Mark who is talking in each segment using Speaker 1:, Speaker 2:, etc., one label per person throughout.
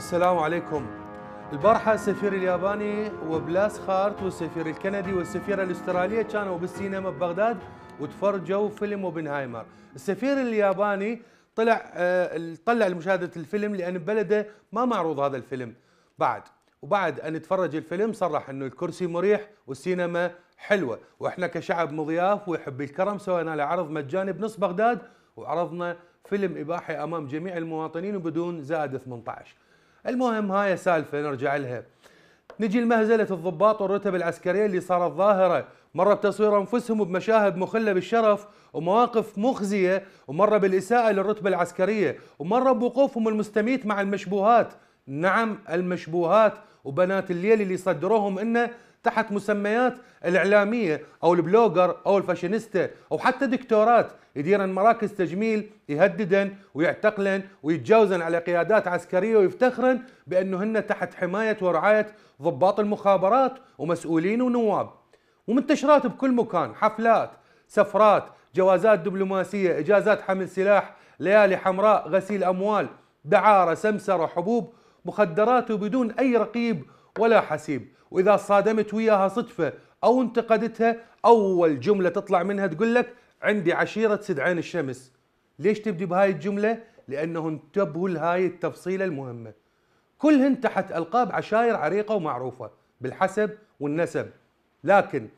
Speaker 1: السلام عليكم البارحة السفير الياباني وبلاس خارت والسفير الكندي والسفيرة الأسترالية كانوا بالسينما ببغداد وتفرجوا فيلم اوبنهايمر السفير الياباني طلع آه، طلع لمشاهدة الفيلم لأن بلده ما معروض هذا الفيلم بعد وبعد أن تفرج الفيلم صرح أنه الكرسي مريح والسينما حلوة وإحنا كشعب مضياف ويحب الكرم سوينا له عرض مجاني بنص بغداد وعرضنا فيلم إباحي أمام جميع المواطنين وبدون زائد 18 المهم هاي سالفه نرجع لها نجي لمهزله الضباط والرتب العسكريه اللي صارت ظاهره مره بتصوير انفسهم بمشاهد مخله بالشرف ومواقف مخزيه ومره بالاساءه للرتبه العسكريه ومره بوقوفهم المستميت مع المشبوهات نعم المشبوهات وبنات الليل اللي صدروهم انه تحت مسميات الاعلاميه او البلوجر او الفاشينيستا او حتى دكتورات يديرن مراكز تجميل يهددن ويعتقلن ويتجاوزن على قيادات عسكريه ويفتخرن بانهن تحت حمايه ورعايه ضباط المخابرات ومسؤولين ونواب ومنتشرات بكل مكان حفلات سفرات جوازات دبلوماسيه اجازات حمل سلاح ليالي حمراء غسيل اموال دعاره سمسره حبوب مخدرات وبدون اي رقيب ولا حسيب واذا صادمت وياها صدفه او انتقدتها اول جمله تطلع منها تقول لك عندي عشيره سدعين الشمس ليش تبدي بهاي الجمله لانه انتبهوا لهاي التفصيله المهمه كلهن تحت القاب عشائر عريقه ومعروفه بالحسب والنسب لكن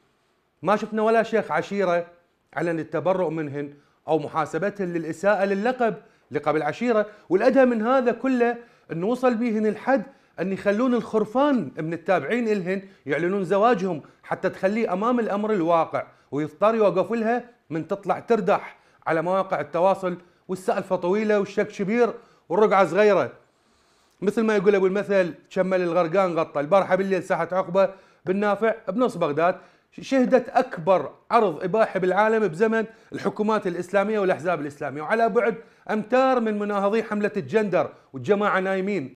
Speaker 1: ما شفنا ولا شيخ عشيره علن التبرؤ منهن او محاسبتهن للاساءه للقب لقب العشيره والادهى من هذا كله انه وصل بهن الحد أن يخلون الخرفان من التابعين إلهن يعلنون زواجهم حتى تخليه أمام الأمر الواقع ويضطر يوقف لها من تطلع تردح على مواقع التواصل والسالفة طويلة والشك كبير والرقعة صغيرة مثل ما يقول أبو المثل شمل الغرقان غطى البارحة بالليل ساحة عقبة بالنافع بنص بغداد شهدت أكبر عرض إباحي بالعالم بزمن الحكومات الإسلامية والأحزاب الإسلامية وعلى بعد أمتار من مناهضي حملة الجندر والجماعة نايمين